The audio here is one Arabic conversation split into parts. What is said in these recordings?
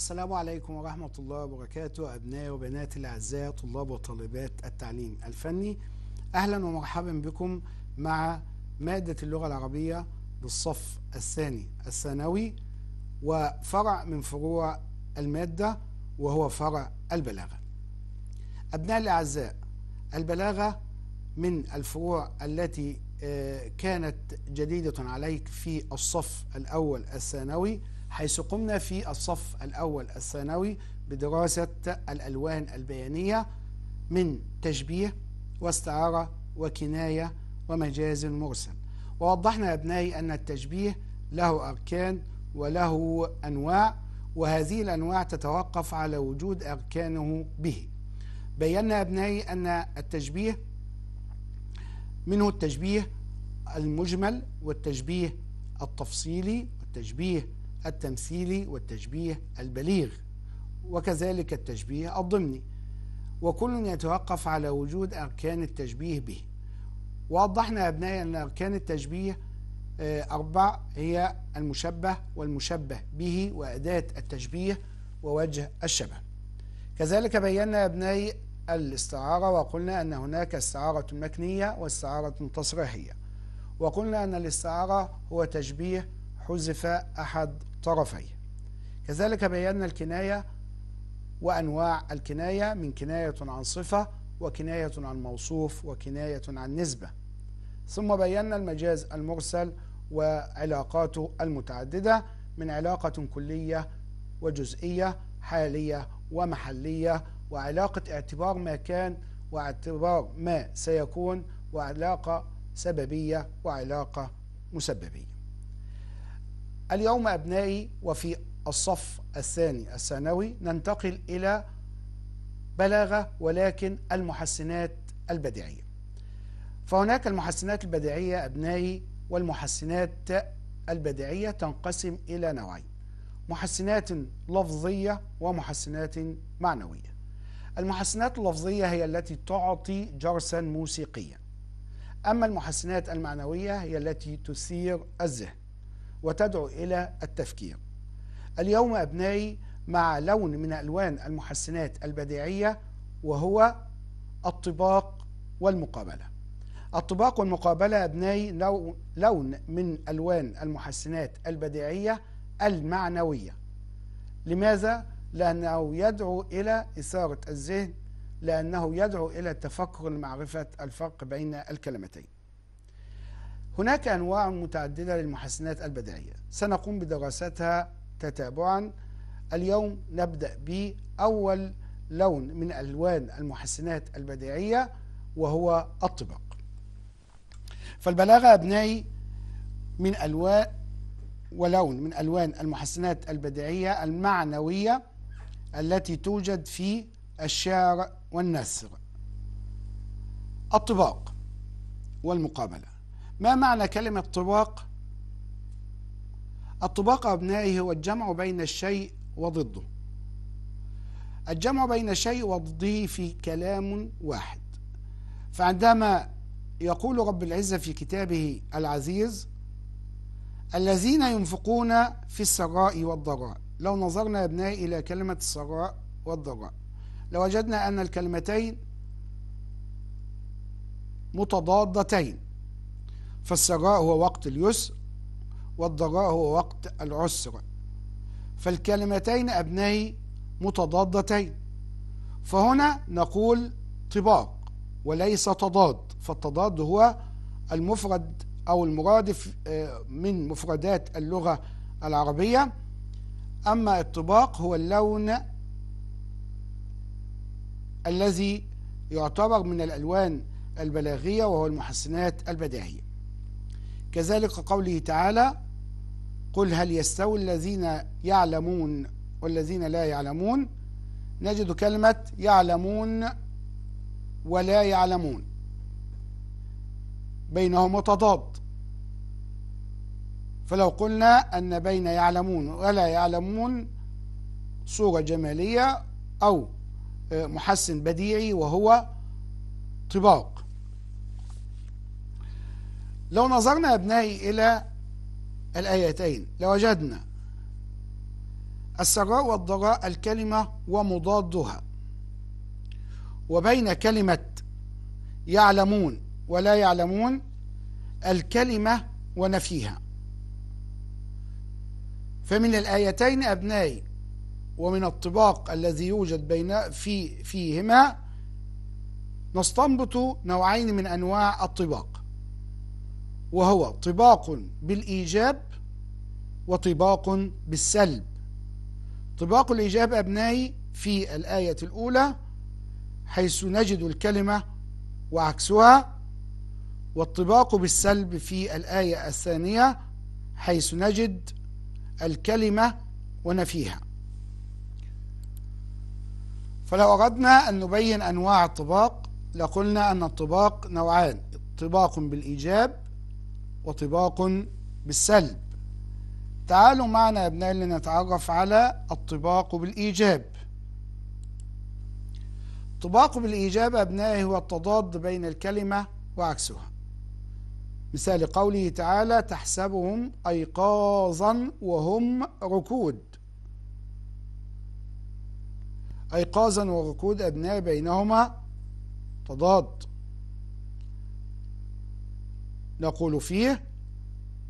السلام عليكم ورحمة الله وبركاته أبنائي وبناتي الأعزاء طلاب وطالبات التعليم الفني أهلا ومرحبا بكم مع مادة اللغة العربية للصف الثاني الثانوي وفرع من فروع المادة وهو فرع البلاغة أبنائي الأعزاء البلاغة من الفروع التي آه، كانت جديدة عليك في الصف الأول الثانوي حيث قمنا في الصف الأول الثانوي بدراسة الألوان البيانية من تشبيه واستعارة وكناية ومجاز مرسل ووضحنا أبنائي أن التشبيه له أركان وله أنواع وهذه الأنواع تتوقف على وجود أركانه به بينا أبنائي أن التشبيه منه التشبيه المجمل والتشبيه التفصيلي والتشبيه التمثيلي والتشبيه البليغ وكذلك التشبيه الضمني وكل يتوقف على وجود أركان التشبيه به ووضحنا أبنائي أن أركان التشبيه آه، أربع هي المشبه والمشبه به وأداة التشبيه ووجه الشبه كذلك بينا أبنائي الاستعارة وقلنا أن هناك استعارة مكنية واستعارة تصريحية وقلنا أن الاستعارة هو تشبيه حذف أحد طرفي كذلك بينا الكناية وأنواع الكناية من كناية عن صفة وكناية عن موصوف وكناية عن نسبة ثم بينا المجاز المرسل وعلاقاته المتعددة من علاقة كلية وجزئية حالية ومحلية وعلاقة اعتبار ما كان واعتبار ما سيكون وعلاقة سببية وعلاقة مسببية اليوم أبنائي وفي الصف الثاني الثانوي ننتقل إلى بلاغة ولكن المحسنات البديعية فهناك المحسنات البديعية أبنائي والمحسنات البديعية تنقسم إلى نوعين محسنات لفظية ومحسنات معنوية المحسنات اللفظية هي التي تعطي جرسا موسيقيا أما المحسنات المعنوية هي التي تثير الذهن وتدعو إلى التفكير اليوم أبنائي مع لون من ألوان المحسنات البديعية وهو الطباق والمقابلة الطباق والمقابلة أبنائي لون من ألوان المحسنات البديعية المعنوية لماذا؟ لأنه يدعو إلى إثارة الذهن لأنه يدعو إلى التفكر لمعرفة الفرق بين الكلمتين هناك أنواع متعددة للمحسنات البديعية سنقوم بدراستها تتابعا اليوم نبدأ بأول لون من ألوان المحسنات البديعية وهو الطباق فالبلاغة أبنائي من ألوان ولون من ألوان المحسنات البديعية المعنوية التي توجد في الشعر والنثر الطباق والمقابلة ما معنى كلمة طباق؟ الطباق أبنائي هو الجمع بين الشيء وضده الجمع بين شيء وضده في كلام واحد فعندما يقول رب العزة في كتابه العزيز الذين ينفقون في السراء والضراء لو نظرنا يا أبنائي إلى كلمة السراء والضراء لوجدنا لو أن الكلمتين متضادتين فالسراء هو وقت اليسر والضراء هو وقت العسر فالكلمتين أبنائي متضادتين فهنا نقول طباق وليس تضاد فالتضاد هو المفرد أو المرادف آه، من مفردات اللغة العربية أما الطباق هو اللون الذي يعتبر من الألوان البلاغية وهو المحسنات البداهية كذلك قوله تعالى قل هل يستوي الذين يعلمون والذين لا يعلمون نجد كلمة يعلمون ولا يعلمون بينهم متضاد فلو قلنا أن بين يعلمون ولا يعلمون صورة جمالية أو آه، محسن بديعي وهو طباق لو نظرنا يا أبنائي إلى الآيتين لوجدنا السراء والضراء الكلمة ومضادها وبين كلمة يعلمون ولا يعلمون الكلمة ونفيها فمن الآيتين أبنائي ومن الطباق الذي يوجد بين في فيهما نستنبط نوعين من أنواع الطباق وهو طباق بالإيجاب وطباق بالسلب طباق الإيجاب أبنائي في الآية الأولى حيث نجد الكلمة وعكسها والطباق بالسلب في الآية الثانية حيث نجد الكلمة ونفيها فلو أردنا أن نبين أنواع الطباق لقلنا أن الطباق نوعان طباق بالإيجاب وطباق بالسلب تعالوا معنا يا ابنائي لنتعرف على الطباق بالإيجاب الطباق بالإيجاب أبنائي هو التضاد بين الكلمة وعكسها مثال قوله تعالى تحسبهم أيقاظا وهم ركود أيقاظا وركود أبناء بينهما تضاد نقول فيه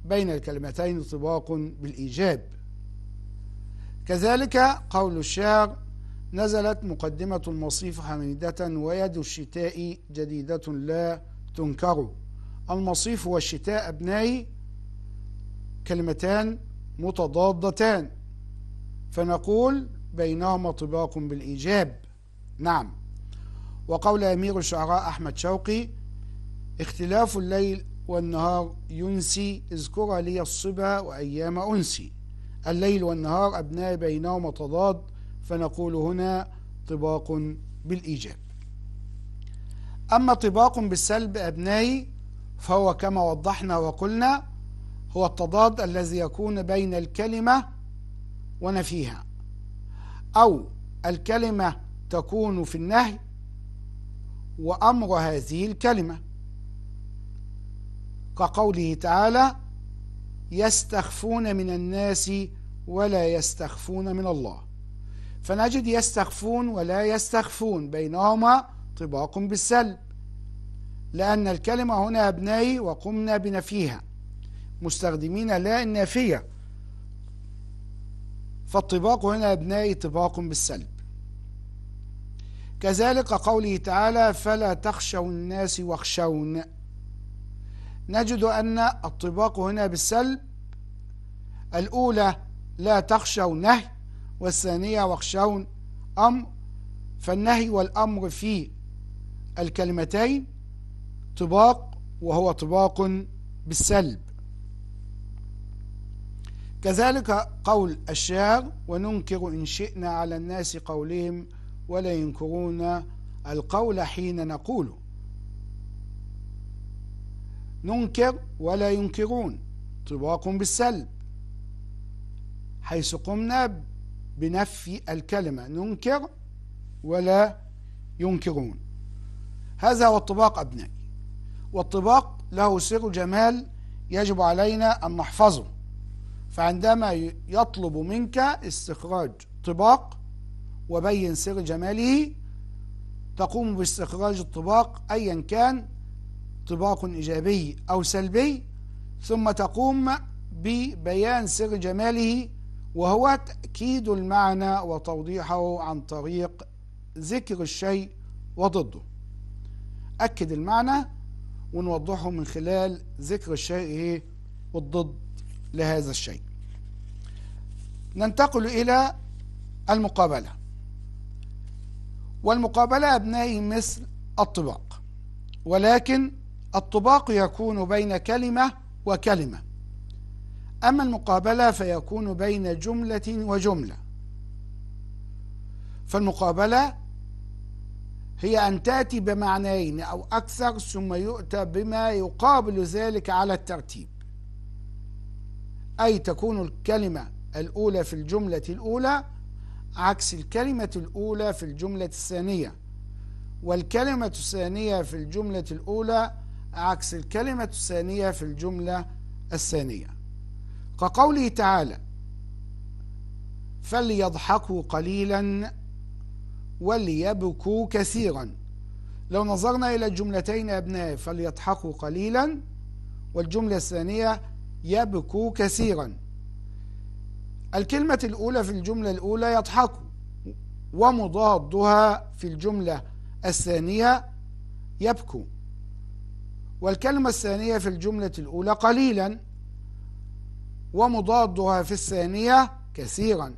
بين الكلمتين طباق بالإيجاب كذلك قول الشاعر نزلت مقدمة المصيف حميدة ويد الشتاء جديدة لا تنكر المصيف والشتاء أبنائي كلمتان متضادتان فنقول بينهما طباق بالإيجاب نعم وقول أمير الشعراء أحمد شوقي اختلاف الليل والنهار ينسي اذكر لي الصبا وأيام أنسي الليل والنهار أبناء بينهما تضاد فنقول هنا طباق بالإيجاب أما طباق بالسلب أبنائي فهو كما وضحنا وقلنا هو التضاد الذي يكون بين الكلمة ونفيها أو الكلمة تكون في النهي وأمر هذه الكلمة كقوله تعالى يستخفون من الناس ولا يستخفون من الله فنجد يستخفون ولا يستخفون بينهما طباق بالسلب لأن الكلمة هنا أبنائي وقمنا بنفيها مستخدمين لا النافية فالطباق هنا أبنائي طباق بالسلب كذلك قوله تعالى فلا تخشوا الناس واخشون نجد أن الطباق هنا بالسلب الأولى لا تخشوا نهي والثانية واخشون أمر فالنهي والأمر في الكلمتين طباق وهو طباق بالسلب كذلك قول الشاعر وننكر إن شئنا على الناس قولهم ولا ينكرون القول حين نقوله ننكر ولا ينكرون طباق بالسلب حيث قمنا بنفي الكلمة ننكر ولا ينكرون هذا هو الطباق أبنائي والطباق له سر جمال يجب علينا أن نحفظه فعندما يطلب منك استخراج طباق وبين سر جماله تقوم باستخراج الطباق أيا كان طباق إيجابي أو سلبي ثم تقوم ببيان سر جماله وهو تأكيد المعنى وتوضيحه عن طريق ذكر الشيء وضده أكد المعنى ونوضحه من خلال ذكر الشيء والضد لهذا الشيء ننتقل إلى المقابلة والمقابلة أبنائي مثل الطباق ولكن الطباق يكون بين كلمة وكلمة أما المقابلة فيكون بين جملة وجملة فالمقابلة هي أن تأتي بمعنيين أو أكثر ثم يؤتى بما يقابل ذلك على الترتيب أي تكون الكلمة الأولى في الجملة الأولى عكس الكلمة الأولى في الجملة الثانية والكلمة الثانية في الجملة الأولى عكس الكلمة الثانية في الجملة الثانية كقوله تعالى فليضحكوا قليلا وليبكوا كثيرا لو نظرنا إلى الجملتين أبناء فليضحكوا قليلا والجملة الثانية يبكوا كثيرا الكلمة الأولى في الجملة الأولى يضحكوا ومضادها في الجملة الثانية يبكوا والكلمة الثانية في الجملة الأولى قليلا ومضادها في الثانية كثيرا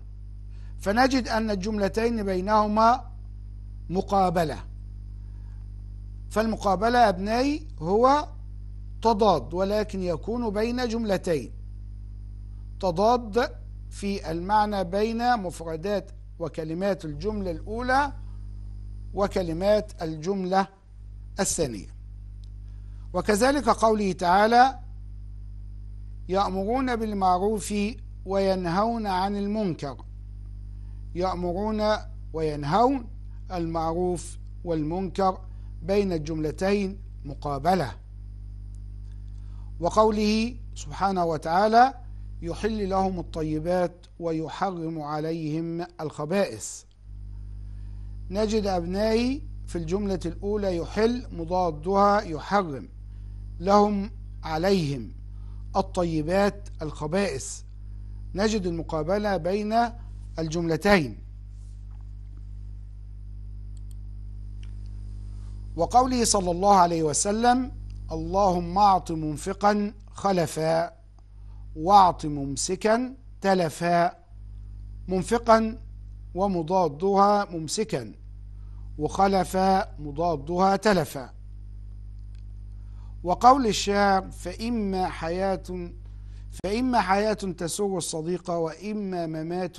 فنجد أن الجملتين بينهما مقابلة فالمقابلة يا هو تضاد ولكن يكون بين جملتين تضاد في المعنى بين مفردات وكلمات الجملة الأولى وكلمات الجملة الثانية وكذلك قوله تعالى يأمرون بالمعروف وينهون عن المنكر يأمرون وينهون المعروف والمنكر بين الجملتين مقابلة وقوله سبحانه وتعالى يحل لهم الطيبات ويحرم عليهم الخبائث نجد أبنائي في الجملة الأولى يحل مضادها يحرم لهم عليهم الطيبات الخبائث نجد المقابلة بين الجملتين وقوله صلى الله عليه وسلم اللهم اعط منفقا خلفا واعط ممسكا تلفا منفقا ومضادها ممسكا وخلفا مضادها تلفا وقول الشاعر فإما حياة فإما حياة تسر الصديق وإما ممات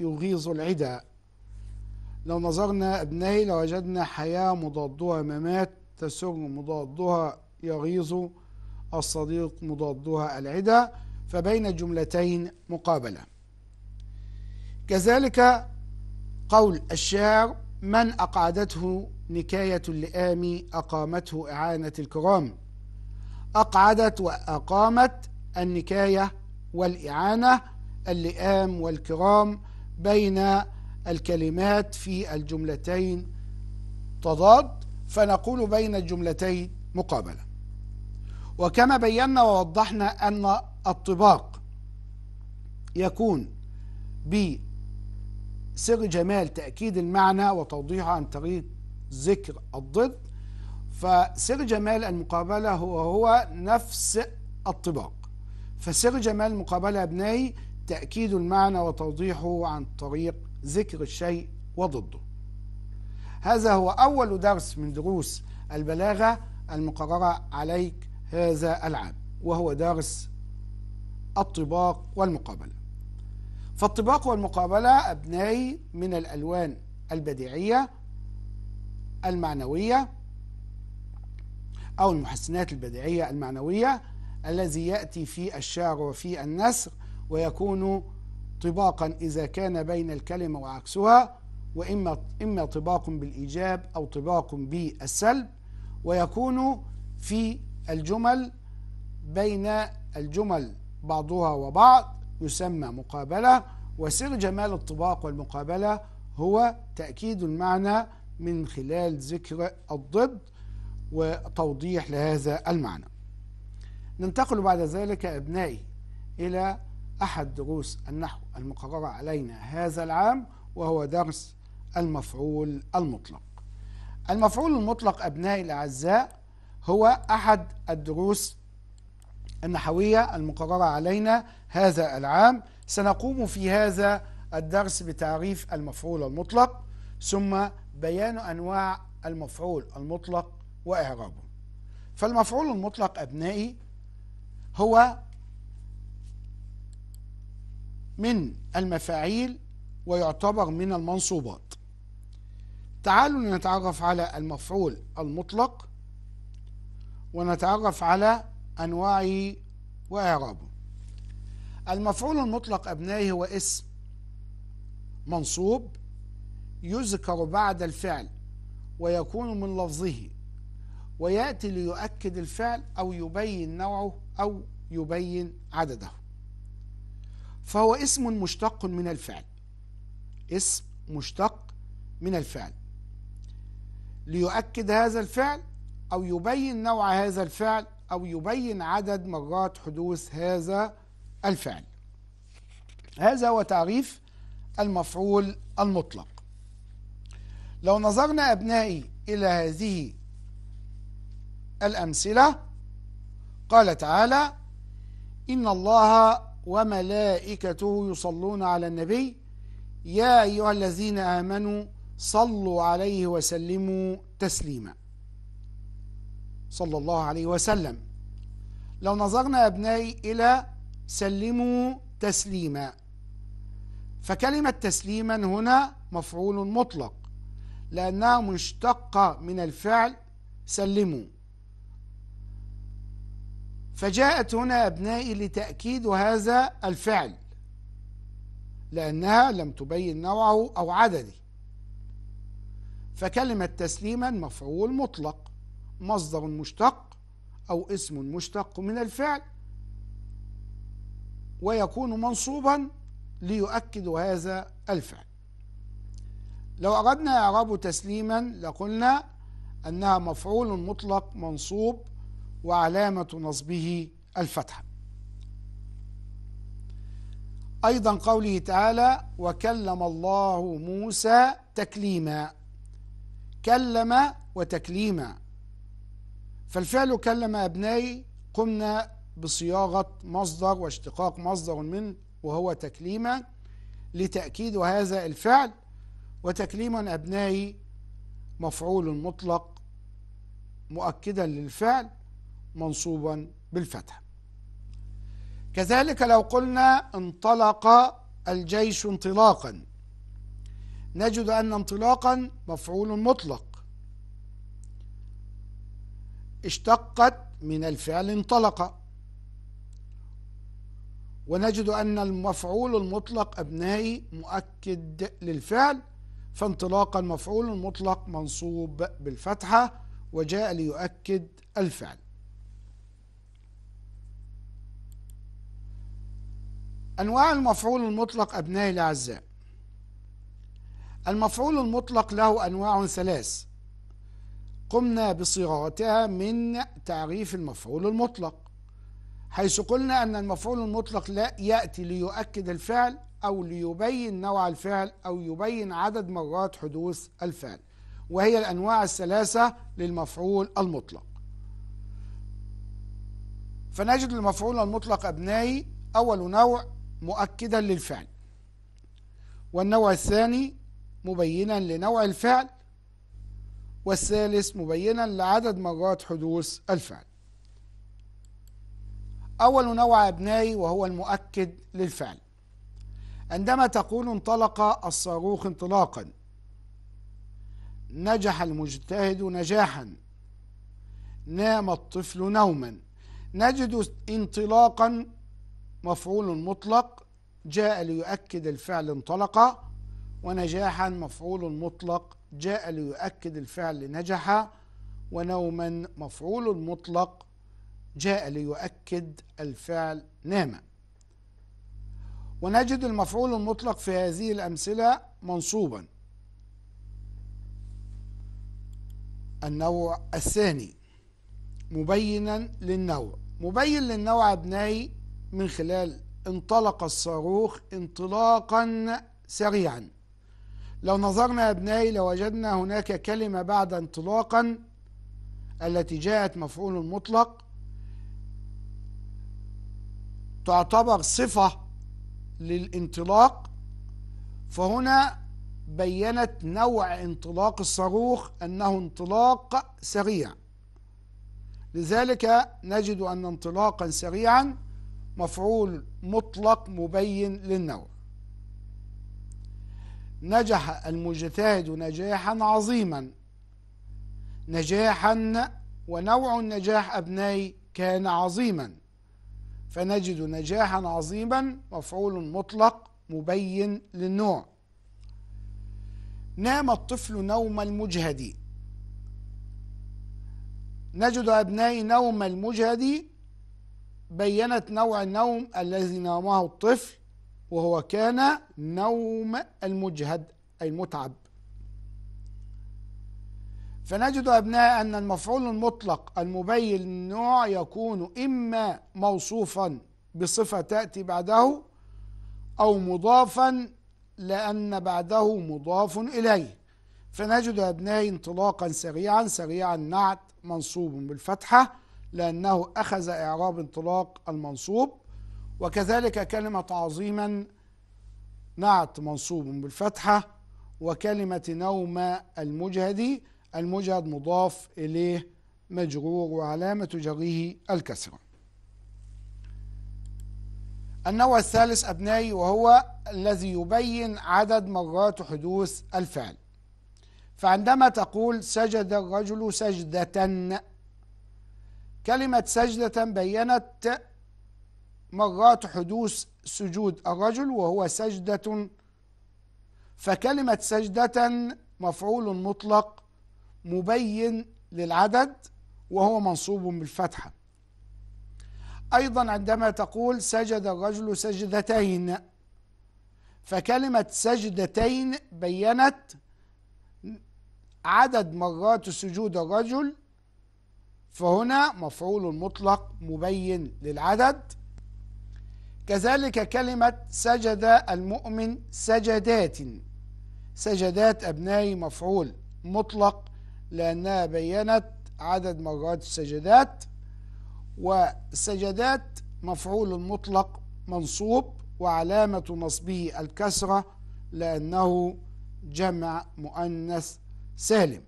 يغيظ العدا لو نظرنا أبنائي لوجدنا حياة مضادها ممات تسر مضادها يغيظ الصديق مضادها العدا فبين الجملتين مقابلة كذلك قول الشاعر من أقعدته نكاية اللئام أقامته إعانة الكرام أقعدت وأقامت النكاية والإعانة اللئام والكرام بين الكلمات في الجملتين تضاد فنقول بين الجملتين مقابلة وكما بينا ووضحنا أن الطباق يكون بسر جمال تأكيد المعنى وتوضيحه عن طريق ذكر الضد فسر جمال المقابلة هو هو نفس الطباق فسر جمال المقابلة يا ابنائي تأكيد المعنى وتوضيحه عن طريق ذكر الشيء وضده هذا هو أول درس من دروس البلاغة المقررة عليك هذا العام وهو درس الطباق والمقابلة فالطباق والمقابلة أبنائي من الألوان البديعية المعنوية أو المحسنات البديعية المعنوية الذي يأتي في الشعر وفي النثر ويكون طباقا إذا كان بين الكلمة وعكسها وإما إما طباق بالإيجاب أو طباق بالسلب ويكون في الجمل بين الجمل بعضها وبعض يسمى مقابلة وسر جمال الطباق والمقابلة هو تأكيد المعنى من خلال ذكر الضد وتوضيح لهذا المعنى ننتقل بعد ذلك أبنائي إلى أحد دروس النحو المقررة علينا هذا العام وهو درس المفعول المطلق المفعول المطلق أبنائي الأعزاء هو أحد الدروس النحوية المقررة علينا هذا العام سنقوم في هذا الدرس بتعريف المفعول المطلق ثم بيان أنواع المفعول المطلق وإعرابه فالمفعول المطلق أبنائي هو من المفاعيل ويعتبر من المنصوبات تعالوا نتعرف على المفعول المطلق ونتعرف على أنواعه وإعرابه المفعول المطلق أبنائي هو اسم منصوب يذكر بعد الفعل ويكون من لفظه ويأتي ليؤكد الفعل أو يبين نوعه أو يبين عدده فهو اسم مشتق من الفعل اسم مشتق من الفعل ليؤكد هذا الفعل أو يبين نوع هذا الفعل أو يبين عدد مرات حدوث هذا الفعل هذا هو تعريف المفعول المطلق لو نظرنا أبنائي إلى هذه الأمثلة قال تعالى إن الله وملائكته يصلون على النبي يا أيها الذين آمنوا صلوا عليه وسلموا تسليما صلى الله عليه وسلم لو نظرنا أبنائي إلى سلموا تسليما فكلمة تسليما هنا مفعول مطلق لأنها مشتقة من الفعل سلموا فجاءت هنا أبنائي لتأكيد هذا الفعل لأنها لم تبين نوعه أو عدده فكلمة تسليما مفعول مطلق مصدر مشتق أو اسم مشتق من الفعل ويكون منصوبا ليؤكد هذا الفعل لو أردنا إعراب تسليما لقلنا أنها مفعول مطلق منصوب وعلامة نصبه الفتحة أيضا قوله تعالى وكلم الله موسى تكليما كلم وتكليما فالفعل كلم أبنائي قمنا بصياغة مصدر واشتقاق مصدر من وهو تكليما لتأكيد هذا الفعل وتكليما أبنائي مفعول مطلق مؤكدا للفعل منصوبا بالفتح كذلك لو قلنا انطلق الجيش انطلاقا نجد أن انطلاقا مفعول مطلق اشتقت من الفعل انطلق ونجد أن المفعول المطلق أبنائي مؤكد للفعل فانطلاقا مفعول مطلق منصوب بالفتحة وجاء ليؤكد الفعل أنواع المفعول المطلق أبنائي الأعزاء المفعول المطلق له أنواع ثلاث قمنا بصياغتها من تعريف المفعول المطلق حيث قلنا أن المفعول المطلق لا يأتي ليؤكد الفعل أو ليبين نوع الفعل أو يبين عدد مرات حدوث الفعل وهي الأنواع الثلاثة للمفعول المطلق فنجد المفعول المطلق أبنائي أول نوع مؤكدا للفعل والنوع الثاني مبينا لنوع الفعل والثالث مبينا لعدد مرات حدوث الفعل أول نوع أبنائي وهو المؤكد للفعل عندما تقول انطلق الصاروخ انطلاقا نجح المجتهد نجاحا نام الطفل نوما نجد انطلاقا مفعول مطلق جاء ليؤكد الفعل انطلق ونجاحا مفعول مطلق جاء ليؤكد الفعل نجح ونوما مفعول مطلق جاء ليؤكد الفعل نام ونجد المفعول المطلق في هذه الأمثلة منصوبا النوع الثاني مبينا للنوع مبين للنوع أبنائي من خلال انطلق الصاروخ انطلاقا سريعا لو نظرنا يا ابنائي لوجدنا لو هناك كلمة بعد انطلاقا التي جاءت مفعول مطلق تعتبر صفة للانطلاق فهنا بينت نوع انطلاق الصاروخ أنه انطلاق سريع لذلك نجد أن انطلاقا سريعا مفعول مطلق مبين للنوع نجح المجتهد نجاحا عظيما نجاحا ونوع النجاح أبنائي كان عظيما فنجد نجاحا عظيما مفعول مطلق مبين للنوع نام الطفل نوم المجهد نجد أبنائي نوم المجهد بينت نوع النوم الذي نامه الطفل وهو كان نوم المجهد أي المتعب فنجد أبناء أن المفعول المطلق المبين النوع يكون إما موصوفا بصفة تأتي بعده أو مضافا لأن بعده مضاف إليه فنجد أبناء انطلاقا سريعا سريعا نعت منصوب بالفتحة لأنه أخذ إعراب انطلاق المنصوب وكذلك كلمة عظيما نعت منصوب بالفتحة وكلمة نوم المجهدي المجهد مضاف إليه مجرور وعلامة جره الكسرة النوع الثالث أبنائي وهو الذي يبين عدد مرات حدوث الفعل فعندما تقول سجد الرجل سجدة كلمة سجدة بينت مرات حدوث سجود الرجل وهو سجدة فكلمة سجدة مفعول مطلق مبين للعدد وهو منصوب بالفتحة أيضا عندما تقول سجد الرجل سجدتين فكلمة سجدتين بينت عدد مرات سجود الرجل فهنا مفعول مطلق مبين للعدد كذلك كلمة سجد المؤمن سجدات سجدات أبناء مفعول مطلق لأنها بينت عدد مرات السجدات والسجدات مفعول مطلق منصوب وعلامة نصبه الكسرة لأنه جمع مؤنث سالم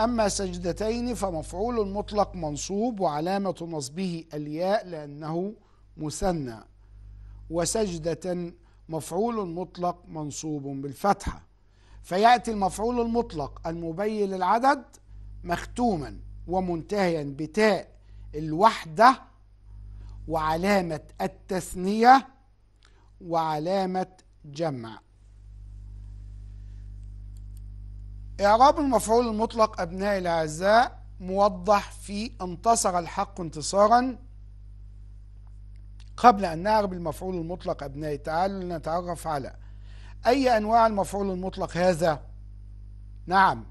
أما سجدتين فمفعول مطلق منصوب وعلامة نصبه الياء لأنه مثنى وسجدة مفعول مطلق منصوب بالفتحة فيأتي المفعول المطلق المبين للعدد مختوما ومنتهيا بتاء الوحدة وعلامة التثنية وعلامة جمع إعراب المفعول المطلق أبنائي الأعزاء موضح في انتصر الحق انتصارا قبل أن نعرف المفعول المطلق أبنائي تعالوا لنتعرف على أي أنواع المفعول المطلق هذا نعم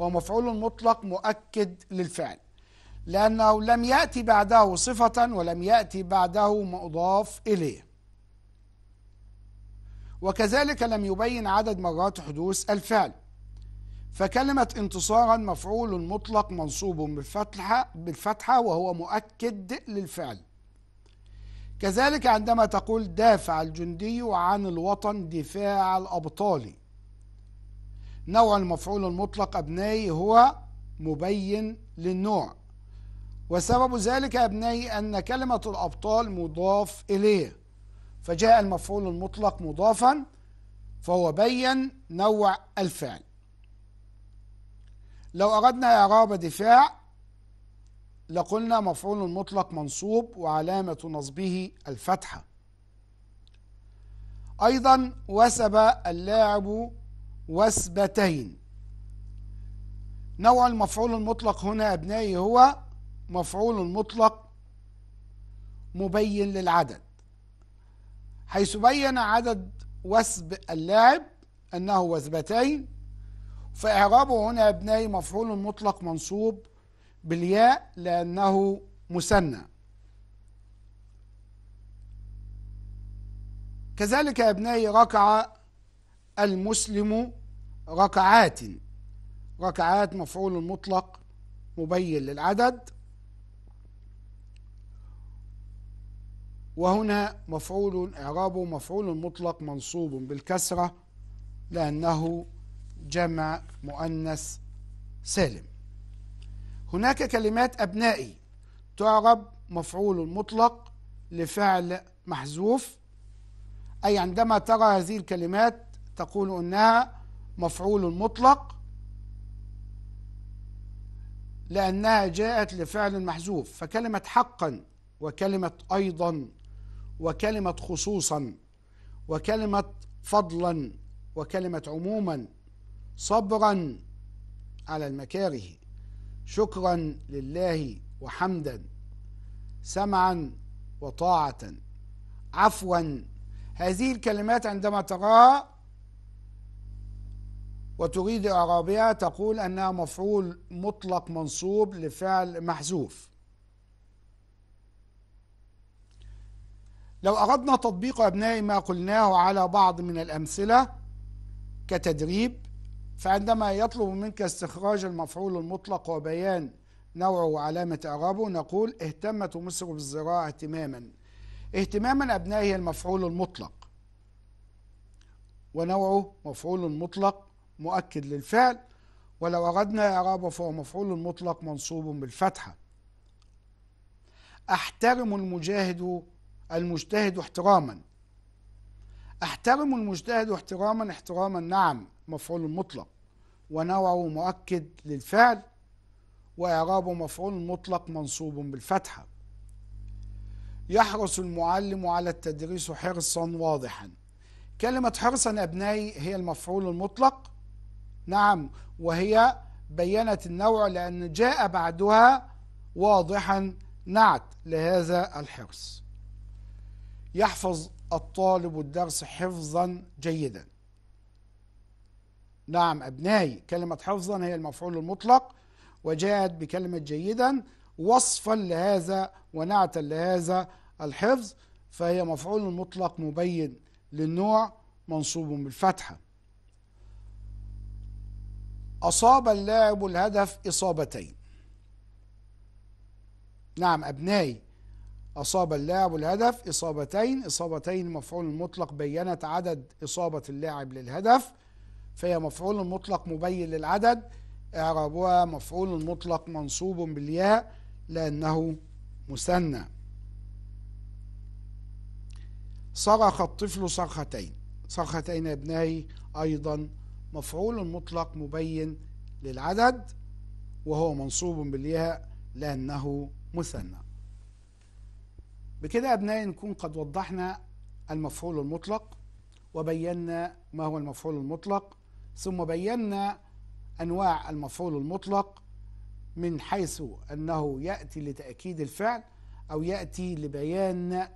هو مفعول مطلق مؤكد للفعل لأنه لم يأتي بعده صفة ولم يأتي بعده مضاف إليه وكذلك لم يبين عدد مرات حدوث الفعل فكلمة انتصارا مفعول مطلق منصوب بالفتحة, بالفتحة وهو مؤكد للفعل كذلك عندما تقول دافع الجندي عن الوطن دفاع الأبطال نوع المفعول المطلق أبنائي هو مبين للنوع وسبب ذلك أبنائي أن كلمة الأبطال مضاف إليه فجاء المفعول المطلق مضافا فهو بين نوع الفعل لو أردنا إعراب دفاع لقلنا مفعول مطلق منصوب وعلامة نصبه الفتحة أيضا وسب اللاعب وسبتين نوع المفعول المطلق هنا أبنائي هو مفعول مطلق مبين للعدد حيث بين عدد وسب اللاعب أنه وثبتين فإعرابه هنا يا ابنائي مفعول مطلق منصوب بالياء لأنه مثنى كذلك يا ابنائي ركع المسلم ركعات ركعات مفعول مطلق مبين للعدد وهنا مفعول إعرابه مفعول مطلق منصوب بالكسرة لأنه جمع مؤنث سالم هناك كلمات أبنائي تعرب مفعول مطلق لفعل محذوف أي عندما ترى هذه الكلمات تقول أنها مفعول مطلق لأنها جاءت لفعل محذوف فكلمة حقا وكلمة أيضا وكلمة خصوصا وكلمة فضلا وكلمة عموما صبرا على المكاره شكرا لله وحمدا سمعا وطاعة عفوا هذه الكلمات عندما تراها وتريد إعرابها تقول أنها مفعول مطلق منصوب لفعل محذوف لو أردنا تطبيق أبنائي ما قلناه على بعض من الأمثلة كتدريب فعندما يطلب منك استخراج المفعول المطلق وبيان نوعه وعلامة إعرابه نقول اهتمت مصر بالزراعة اهتماما اهتماما أبنائه المفعول المطلق ونوعه مفعول مطلق مؤكد للفعل ولو أردنا إعرابه فهو مفعول مطلق منصوب بالفتحة أحترم المجاهد المجتهد احتراما أحترم المجتهد احتراما احتراما نعم مفعول مطلق ونوعه مؤكد للفعل وإعرابه مفعول مطلق منصوب بالفتحة يحرص المعلم على التدريس حرصا واضحا كلمة حرصا أبنائي هي المفعول المطلق نعم وهي بينت النوع لأن جاء بعدها واضحا نعت لهذا الحرص يحفظ الطالب الدرس حفظا جيدا نعم أبنائي كلمة حفظا هي المفعول المطلق وجاءت بكلمة جيدا وصفا لهذا ونعتا لهذا الحفظ فهي مفعول مطلق مبين للنوع منصوب بالفتحة أصاب اللاعب الهدف إصابتين نعم أبنائي أصاب اللاعب الهدف إصابتين إصابتين مفعول مطلق بينت عدد إصابة اللاعب للهدف فهي مفعول مطلق مبين للعدد إعرابها مفعول مطلق منصوب بالياء لأنه مثنى صرخ الطفل صرختين صرختين ابنائي أيضا مفعول مطلق مبين للعدد وهو منصوب بالياء لأنه مثنى بكده أبنائي نكون قد وضحنا المفعول المطلق وبينا ما هو المفعول المطلق ثم بينا أنواع المفعول المطلق من حيث أنه يأتي لتأكيد الفعل أو يأتي لبيان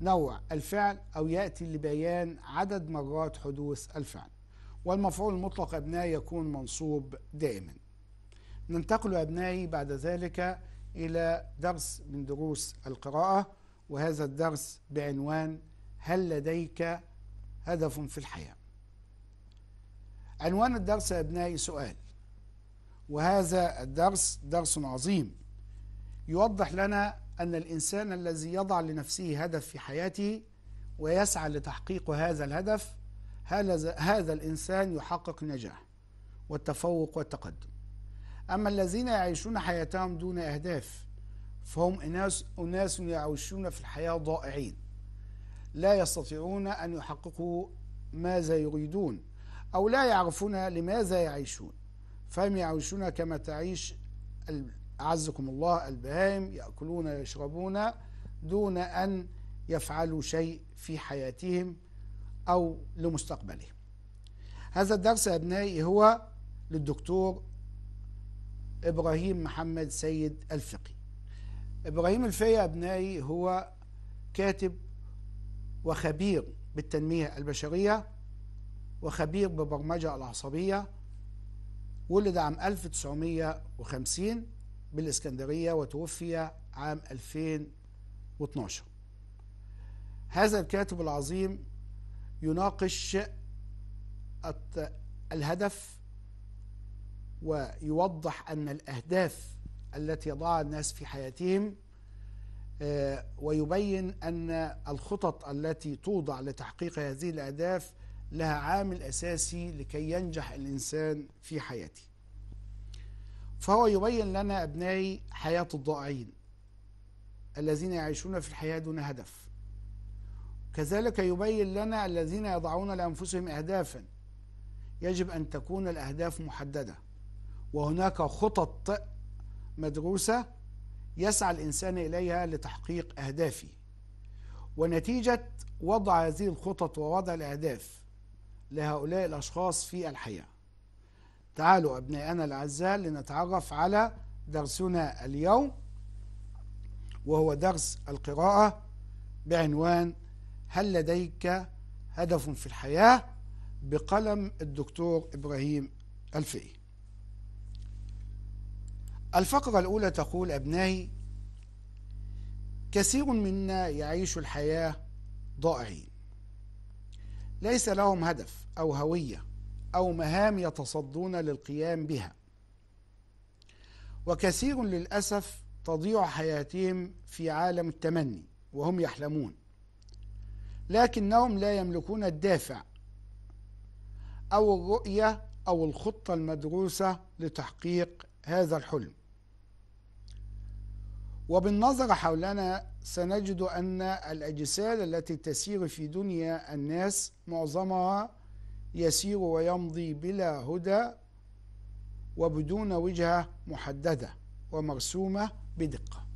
نوع الفعل أو يأتي لبيان عدد مرات حدوث الفعل والمفعول المطلق أبنائي يكون منصوب دائما ننتقل أبنائي بعد ذلك إلى درس من دروس القراءة وهذا الدرس بعنوان هل لديك هدف في الحياه عنوان الدرس يا أبنائي سؤال وهذا الدرس درس عظيم يوضح لنا أن الإنسان الذي يضع لنفسه هدف في حياته ويسعى لتحقيق هذا الهدف هذا الإنسان يحقق النجاح والتفوق والتقدم أما الذين يعيشون حياتهم دون أهداف فهم أناس, أناس يعيشون في الحياة ضائعين لا يستطيعون أن يحققوا ماذا يريدون أو لا يعرفون لماذا يعيشون فهم يعيشون كما تعيش أعزكم الله البهائم يأكلون ويشربون دون أن يفعلوا شيء في حياتهم أو لمستقبلهم هذا الدرس يا أبنائي هو للدكتور إبراهيم محمد سيد الفقي إبراهيم الفقي يا أبنائي هو كاتب وخبير بالتنمية البشرية وخبير ببرمجة العصبية ولد عام 1950 بالإسكندرية وتوفي عام 2012 هذا الكاتب العظيم يناقش الهدف ويوضح أن الأهداف التي يضعها الناس في حياتهم آه، ويبين أن الخطط التي توضع لتحقيق هذه الأهداف لها عامل أساسي لكي ينجح الإنسان في حياته فهو يبين لنا أبنائي حياة الضائعين الذين يعيشون في الحياة دون هدف كذلك يبين لنا الذين يضعون لأنفسهم أهدافا يجب أن تكون الأهداف محددة وهناك خطط مدروسة يسعى الإنسان إليها لتحقيق أهدافه ونتيجة وضع هذه الخطط ووضع الأهداف لهؤلاء الأشخاص في الحياة تعالوا أبنائنا الأعزاء لنتعرف على درسنا اليوم وهو درس القراءة بعنوان هل لديك هدف في الحياة بقلم الدكتور إبراهيم الفقي الفقرة الأولى تقول أبنائي كثير منا يعيش الحياة ضائعين ليس لهم هدف او هويه او مهام يتصدون للقيام بها وكثير للاسف تضيع حياتهم في عالم التمني وهم يحلمون لكنهم لا يملكون الدافع او الرؤيه او الخطه المدروسه لتحقيق هذا الحلم وبالنظر حولنا سنجد أن الأجساد التي تسير في دنيا الناس معظمها يسير ويمضي بلا هدى وبدون وجهة محددة ومرسومة بدقة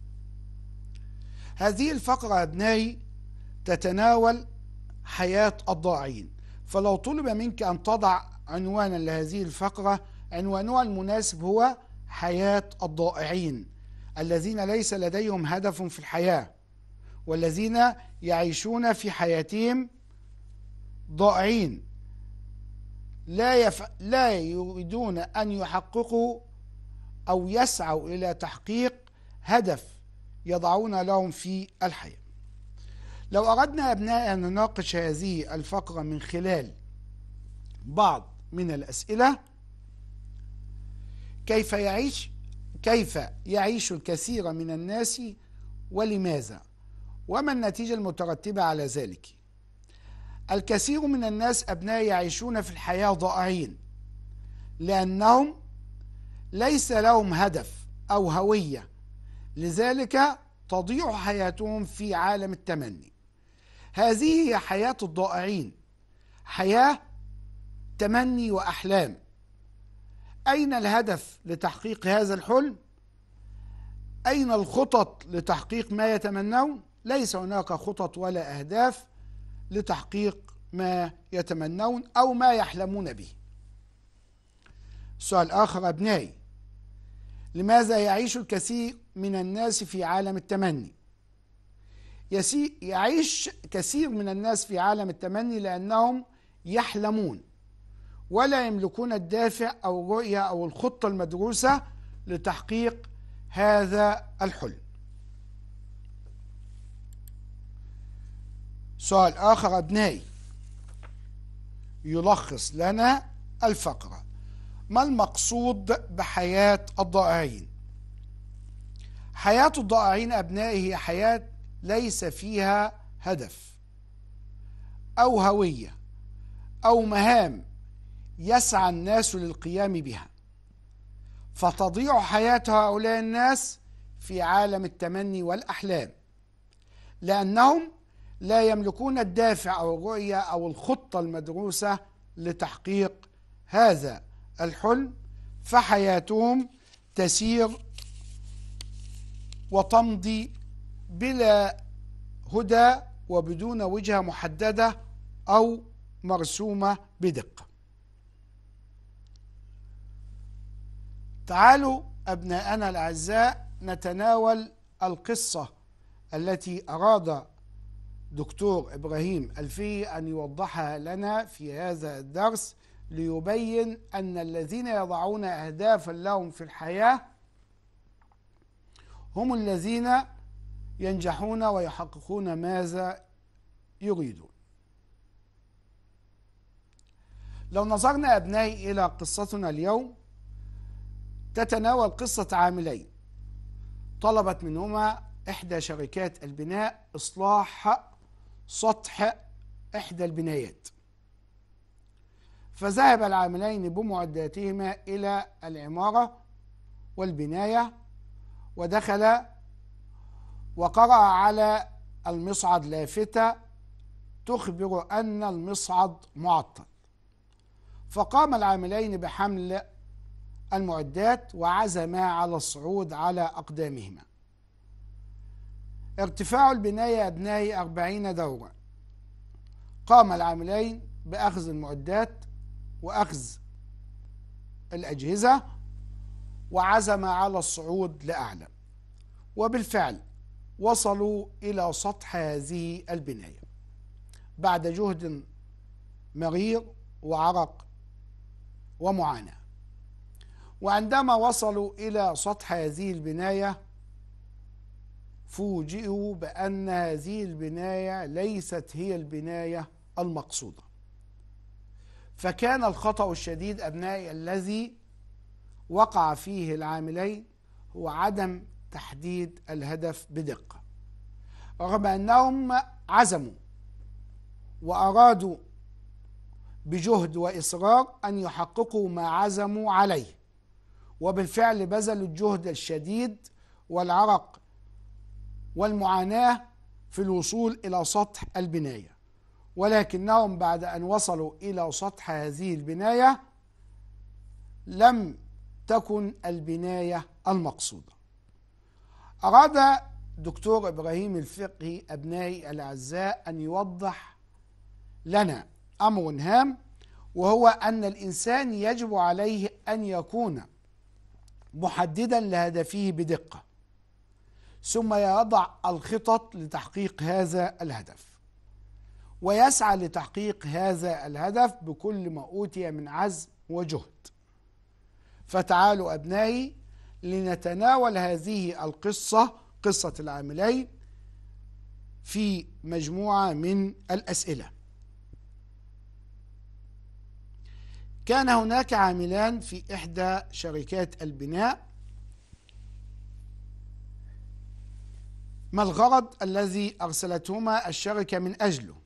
هذه الفقرة أبنائي تتناول حياة الضائعين فلو طلب منك أن تضع عنوانا لهذه الفقرة عنوانها المناسب هو حياة الضائعين الذين ليس لديهم هدف في الحياة والذين يعيشون في حياتهم ضائعين لا يف... لا يريدون أن يحققوا أو يسعوا إلى تحقيق هدف يضعون لهم في الحياة لو أردنا أبناء أن نناقش هذه الفقرة من خلال بعض من الأسئلة كيف يعيش كيف يعيش الكثير من الناس ولماذا وما النتيجة المترتبة على ذلك الكثير من الناس أبناء يعيشون في الحياة ضائعين لأنهم ليس لهم هدف أو هوية لذلك تضيع حياتهم في عالم التمني هذه هي حياة الضائعين حياة تمني وأحلام أين الهدف لتحقيق هذا الحلم؟ أين الخطط لتحقيق ما يتمنون؟ ليس هناك خطط ولا أهداف لتحقيق ما يتمنون أو ما يحلمون به. سؤال آخر أبنائي لماذا يعيش الكثير من الناس في عالم التمني؟ يعيش كثير من الناس في عالم التمني لأنهم يحلمون ولا يملكون الدافع أو الرؤية أو الخطة المدروسة لتحقيق هذا الحلم سؤال آخر أبنائي يلخص لنا الفقرة ما المقصود بحياة الضائعين حياة الضائعين أبنائي هي حياة ليس فيها هدف أو هوية أو مهام يسعى الناس للقيام بها فتضيع حياة هؤلاء الناس في عالم التمني والأحلام لأنهم لا يملكون الدافع أو الرؤية أو الخطة المدروسة لتحقيق هذا الحلم فحياتهم تسير وتمضي بلا هدى وبدون وجهة محددة أو مرسومة بدقة تعالوا أبناءنا الأعزاء نتناول القصة التي أراد دكتور إبراهيم الفي أن يوضحها لنا في هذا الدرس ليبين أن الذين يضعون أهدافا لهم في الحياة هم الذين ينجحون ويحققون ماذا يريدون لو نظرنا أبنائي إلى قصتنا اليوم تتناول قصة عاملين طلبت منهما إحدى شركات البناء إصلاح سطح إحدى البنايات فذهب العاملين بمعداتهما إلى العمارة والبناية ودخل وقرأ على المصعد لافتة تخبر أن المصعد معطل فقام العاملين بحمل المعدات وعزما على الصعود على أقدامهما ارتفاع البناية أبناء أربعين دورا قام العاملين بأخذ المعدات وأخذ الأجهزة وعزم على الصعود لأعلى وبالفعل وصلوا إلى سطح هذه البناية بعد جهد مرير وعرق ومعاناه وعندما وصلوا إلى سطح هذه البناية فوجئوا بأن هذه البناية ليست هي البناية المقصودة فكان الخطأ الشديد أبنائي الذي وقع فيه العاملين هو عدم تحديد الهدف بدقة رغم أنهم عزموا وأرادوا بجهد وإصرار أن يحققوا ما عزموا عليه وبالفعل بذلوا الجهد الشديد والعرق والمعاناة في الوصول إلى سطح البناية ولكنهم بعد أن وصلوا إلى سطح هذه البناية لم تكن البناية المقصودة أراد دكتور إبراهيم الفقهي أبنائي الأعزاء أن يوضح لنا أمر هام وهو أن الإنسان يجب عليه أن يكون محددا لهدفه بدقة ثم يضع الخطط لتحقيق هذا الهدف ويسعى لتحقيق هذا الهدف بكل ما أوتي من عزم وجهد فتعالوا أبنائي لنتناول هذه القصة قصة العاملين في مجموعة من الأسئلة كان هناك عاملان في إحدى شركات البناء ما الغرض الذي أرسلتهما الشركة من أجله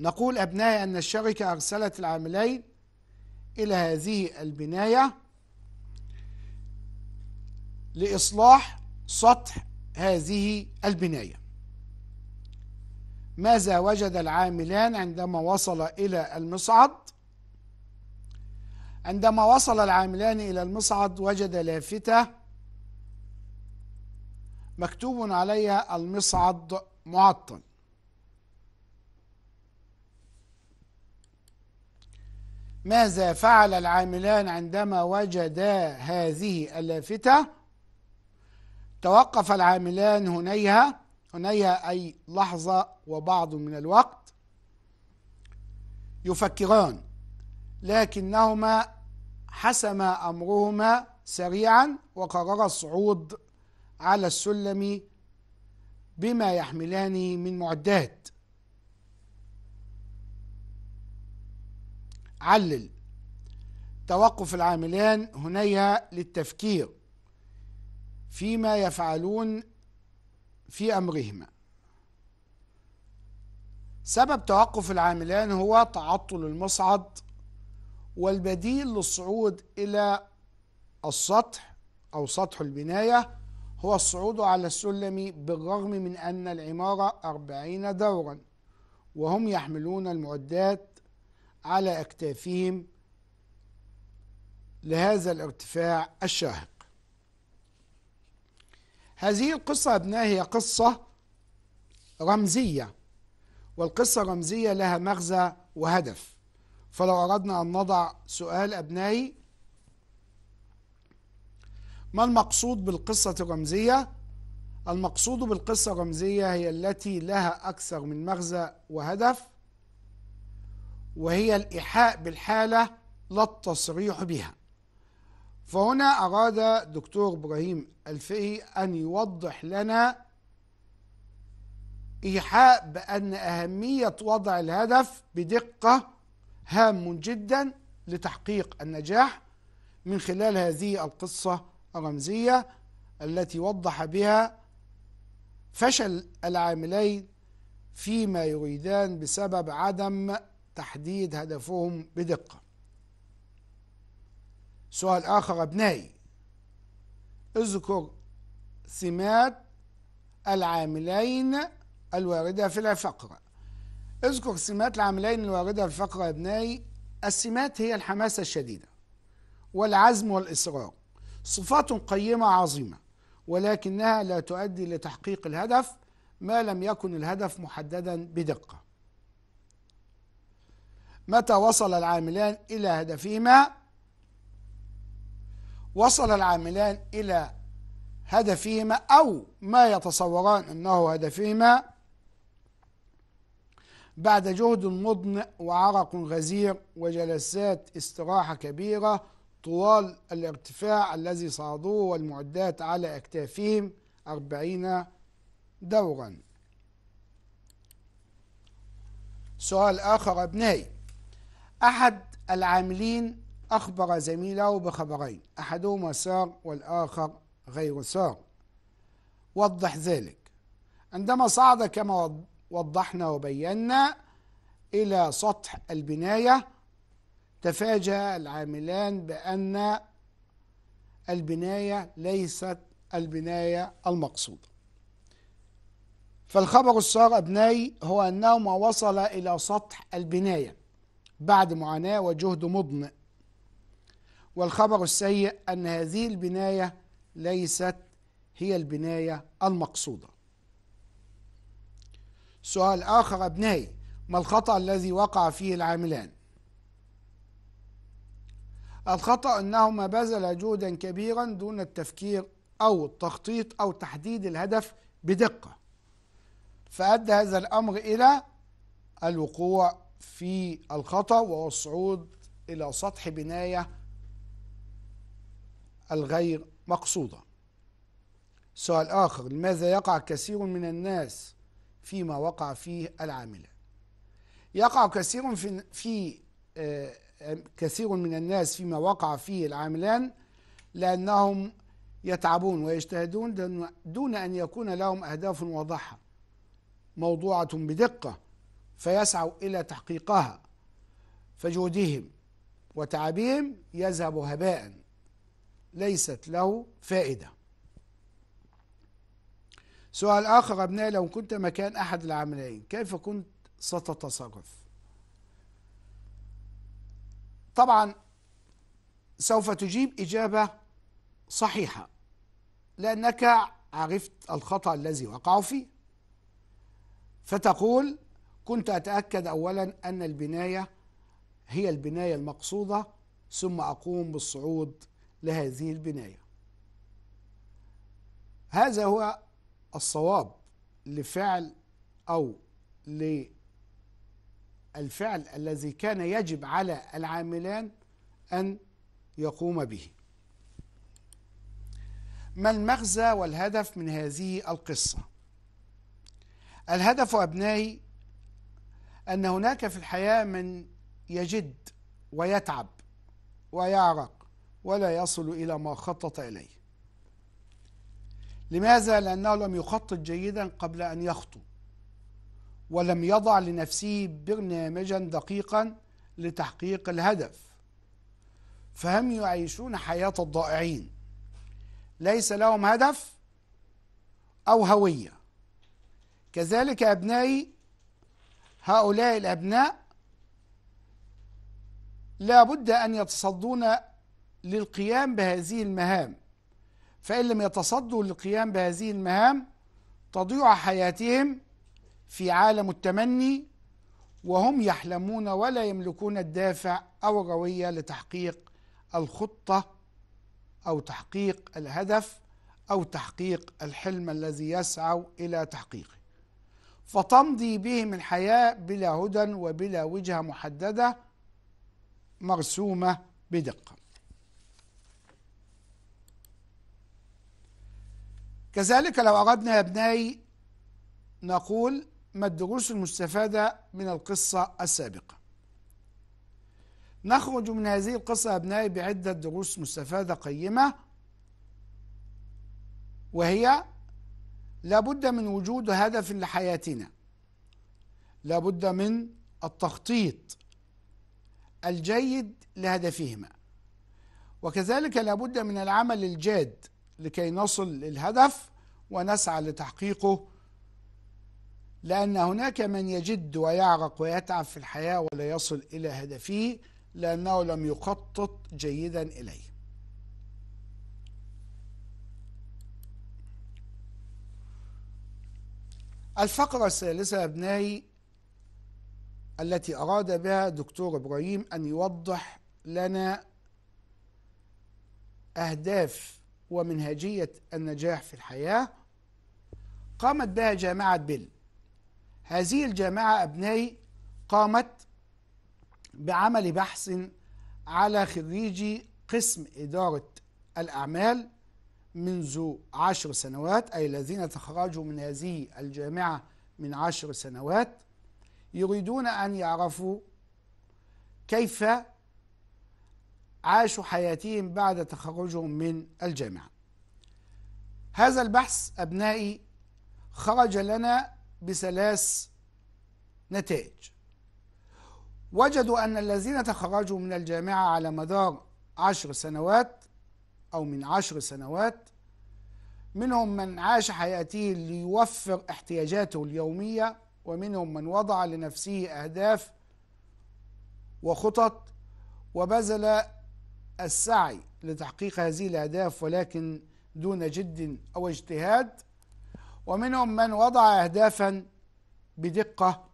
نقول أبنائي أن الشركة أرسلت العاملين إلى هذه البناية لإصلاح سطح هذه البناية ماذا وجد العاملان عندما وصل إلى المصعد عندما وصل العاملان إلى المصعد وجد لافتة مكتوب عليها المصعد معطل ماذا فعل العاملان عندما وجدا هذه اللافتة توقف العاملان هنيها هنيها أي لحظة وبعض من الوقت يفكران لكنهما حسم أمرهما سريعا وقرر الصعود على السلم بما يحملان من معدات علل توقف العاملان هنيا للتفكير فيما يفعلون في أمرهما سبب توقف العاملان هو تعطل المصعد والبديل للصعود إلى السطح أو سطح البناية هو الصعود على السلم بالرغم من أن العمارة أربعين دورا وهم يحملون المعدات على أكتافهم لهذا الارتفاع الشاهق هذه القصة أبناء هي قصة رمزية والقصة الرمزية لها مغزى وهدف فلو أردنا أن نضع سؤال أبنائي ما المقصود بالقصة الرمزية؟ المقصود بالقصة الرمزية هي التي لها أكثر من مغزى وهدف وهي الإيحاء بالحالة لا التصريح بها فهنا أراد دكتور إبراهيم الفقي أن يوضح لنا إيحاء بأن أهمية وضع الهدف بدقة هام جدا لتحقيق النجاح من خلال هذه القصة الرمزية التي وضح بها فشل العاملين فيما يريدان بسبب عدم تحديد هدفهم بدقة سؤال آخر أبنائي اذكر سمات العاملين الواردة في الفقرة اذكر سمات العاملين الواردة في الفقرة يا ابنائي السمات هي الحماسة الشديدة والعزم والإصرار صفات قيمة عظيمة ولكنها لا تؤدي لتحقيق الهدف ما لم يكن الهدف محددا بدقة متى وصل العاملان إلى هدفهما وصل العاملان إلى هدفهما أو ما يتصوران أنه هدفهما بعد جهد مضن وعرق غزير وجلسات استراحة كبيرة طوال الارتفاع الذي صعدوه والمعدات على أكتافهم أربعين دورا سؤال آخر أبنائي أحد العاملين أخبر زميله بخبرين أحدهما سار والآخر غير سار وضح ذلك عندما صعد كما وضحنا وبينا إلى سطح البناية تفاجأ العاملان بأن البناية ليست البناية المقصودة فالخبر السار أبنائي هو أنه ما وصل إلى سطح البناية بعد معاناة وجهد مضن والخبر السيء أن هذه البناية ليست هي البناية المقصودة سؤال آخر أبنائي ما الخطأ الذي وقع فيه العاملان الخطأ أنهما بذلا جهدا كبيرا دون التفكير أو التخطيط أو تحديد الهدف بدقة فأدى هذا الأمر إلى الوقوع في الخطأ وهو الصعود إلى سطح بناية الغير مقصودة سؤال آخر لماذا يقع كثير من الناس فيما وقع فيه العاملة يقع كثير في, في آه، كثير من الناس فيما وقع فيه العاملان لأنهم يتعبون ويجتهدون دون أن يكون لهم أهداف واضحة موضوعة بدقة فيسعوا إلى تحقيقها فجهدهم وتعبهم يذهب هباء ليست له فائدة سؤال آخر أبنائي لو كنت مكان أحد العاملين كيف كنت ستتصرف طبعا سوف تجيب إجابة صحيحة لأنك عرفت الخطأ الذي وقع فيه فتقول كنت أتأكد أولا أن البناية هي البناية المقصودة ثم أقوم بالصعود لهذه البناية هذا هو الصواب لفعل أو للفعل الذي كان يجب على العاملان أن يقوم به ما المغزى والهدف من هذه القصة الهدف أبنائي أن هناك في الحياة من يجد ويتعب ويعرق ولا يصل إلى ما خطط إليه لماذا؟ لأنه لم يخطط جيدا قبل أن يخطو ولم يضع لنفسه برنامجا دقيقا لتحقيق الهدف فهم يعيشون حياة الضائعين ليس لهم هدف أو هوية كذلك أبنائي هؤلاء الأبناء لا بد أن يتصدون للقيام بهذه المهام فإن لم يتصدوا للقيام بهذه المهام تضيع حياتهم في عالم التمني وهم يحلمون ولا يملكون الدافع أو الروية لتحقيق الخطة أو تحقيق الهدف أو تحقيق الحلم الذي يسعوا إلى تحقيقه فتمضي بهم الحياة بلا هدى وبلا وجهة محددة مرسومة بدقة كذلك لو أردنا يا ابنائي نقول ما الدروس المستفادة من القصة السابقة نخرج من هذه القصة يا ابنائي بعدة دروس مستفادة قيمة وهي لابد من وجود هدف لحياتنا لابد من التخطيط الجيد لهدفهما وكذلك لابد من العمل الجاد لكي نصل للهدف ونسعى لتحقيقه لأن هناك من يجد ويعرق ويتعب في الحياة ولا يصل إلى هدفه لأنه لم يخطط جيدا إليه الفقرة الثالثة يا أبنائي التي أراد بها دكتور إبراهيم أن يوضح لنا أهداف ومنهجية النجاح في الحياة قامت بها جامعة بيل هذه الجامعة أبنائي قامت بعمل بحث على خريجي قسم إدارة الأعمال منذ عشر سنوات أي الذين تخرجوا من هذه الجامعة من عشر سنوات يريدون أن يعرفوا كيف عاشوا حياتهم بعد تخرجهم من الجامعة هذا البحث أبنائي خرج لنا بثلاث نتائج وجدوا أن الذين تخرجوا من الجامعة على مدار عشر سنوات أو من عشر سنوات منهم من عاش حياته ليوفر احتياجاته اليومية ومنهم من وضع لنفسه أهداف وخطط وبذل السعي لتحقيق هذه الأهداف ولكن دون جد أو اجتهاد ومنهم من وضع أهدافا بدقة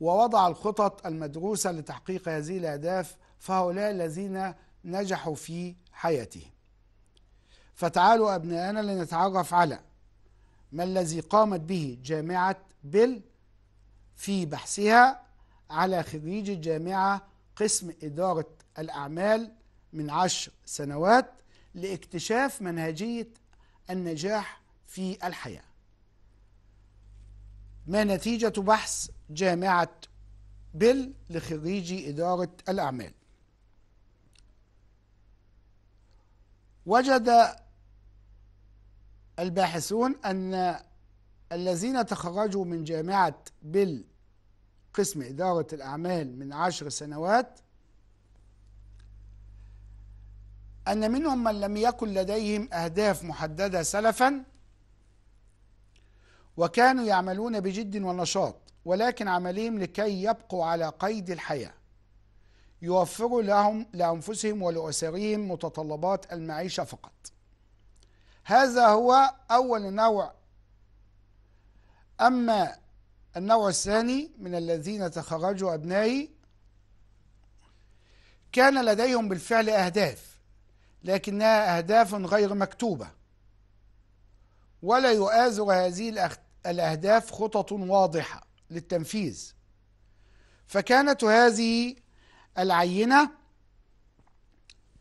ووضع الخطط المدروسة لتحقيق هذه الأهداف فهؤلاء الذين نجحوا في حياتهم فتعالوا أبناءنا لنتعرف على ما الذي قامت به جامعة بيل في بحثها على خريج الجامعة قسم إدارة الأعمال من عشر سنوات لاكتشاف منهجية النجاح في الحياة ما نتيجة بحث جامعة بيل لخريجي إدارة الأعمال وجد الباحثون أن الذين تخرجوا من جامعة بيل قسم إدارة الأعمال من عشر سنوات أن منهم من لم يكن لديهم أهداف محددة سلفا وكانوا يعملون بجد ونشاط ولكن عملهم لكي يبقوا على قيد الحياة يوفروا لهم لأنفسهم ولأسرهم متطلبات المعيشة فقط هذا هو أول نوع أما النوع الثاني من الذين تخرجوا أبنائي كان لديهم بالفعل أهداف لكنها أهداف غير مكتوبة ولا يؤازر هذه الأهداف خطط واضحة للتنفيذ فكانت هذه العينة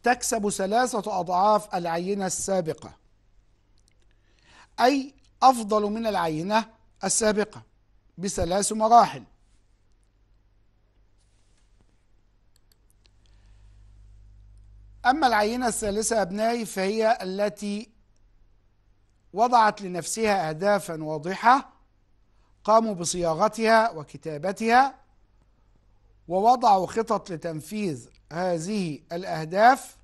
تكسب ثلاثة أضعاف العينة السابقة أي أفضل من العينة السابقة بثلاث مراحل أما العينة الثالثة أبنائي فهي التي وضعت لنفسها أهدافا واضحة قاموا بصياغتها وكتابتها ووضعوا خطط لتنفيذ هذه الأهداف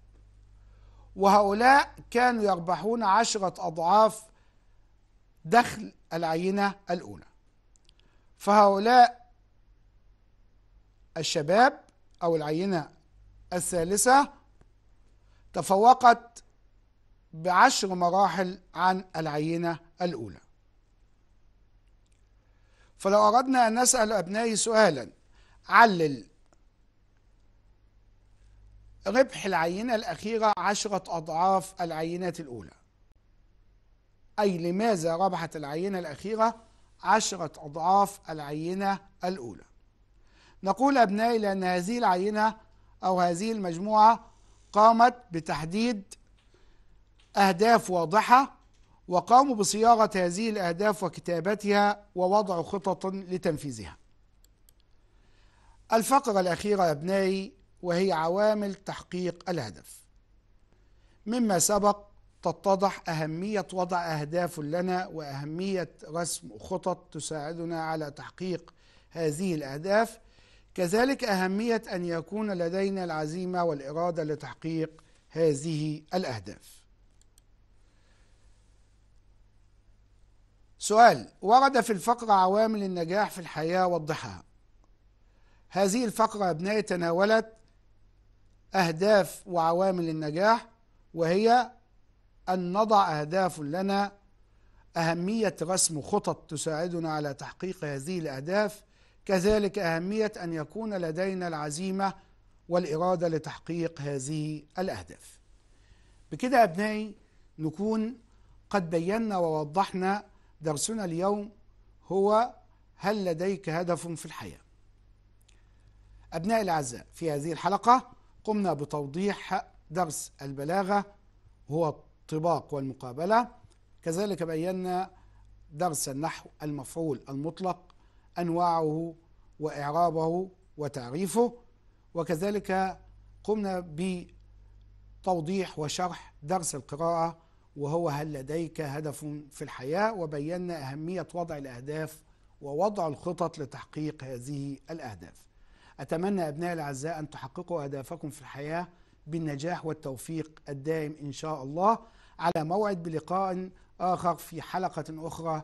وهؤلاء كانوا يربحون عشرة أضعاف دخل العينة الأولى فهؤلاء الشباب أو العينة الثالثة تفوقت بعشر مراحل عن العينة الأولى فلو أردنا أن نسأل أبنائي سؤالا علل ربح العينة الأخيرة عشرة أضعاف العينة الأولى أي لماذا ربحت العينة الأخيرة عشرة أضعاف العينة الأولى نقول أبنائي لأن هذه العينة أو هذه المجموعة قامت بتحديد أهداف واضحة وقاموا بصياغة هذه الأهداف وكتابتها ووضع خطط لتنفيذها الفقرة الأخيرة يا أبنائي وهي عوامل تحقيق الهدف مما سبق تتضح أهمية وضع أهداف لنا وأهمية رسم خطط تساعدنا على تحقيق هذه الأهداف كذلك أهمية أن يكون لدينا العزيمة والإرادة لتحقيق هذه الأهداف سؤال ورد في الفقرة عوامل النجاح في الحياة وضحها هذه الفقرة أبنائي تناولت أهداف وعوامل النجاح وهي أن نضع أهداف لنا أهمية رسم خطط تساعدنا على تحقيق هذه الأهداف كذلك أهمية أن يكون لدينا العزيمة والإرادة لتحقيق هذه الأهداف بكده أبنائي نكون قد بينا ووضحنا درسنا اليوم هو هل لديك هدف في الحياة أبنائي الأعزاء في هذه الحلقة قمنا بتوضيح درس البلاغة هو الطباق والمقابلة كذلك بينا درس النحو المفعول المطلق أنواعه وإعرابه وتعريفه وكذلك قمنا بتوضيح وشرح درس القراءة وهو هل لديك هدف في الحياة وبينا أهمية وضع الأهداف ووضع الخطط لتحقيق هذه الأهداف أتمنى أبنائي الأعزاء أن تحققوا أهدافكم في الحياة بالنجاح والتوفيق الدائم إن شاء الله على موعد بلقاء آخر في حلقة أخرى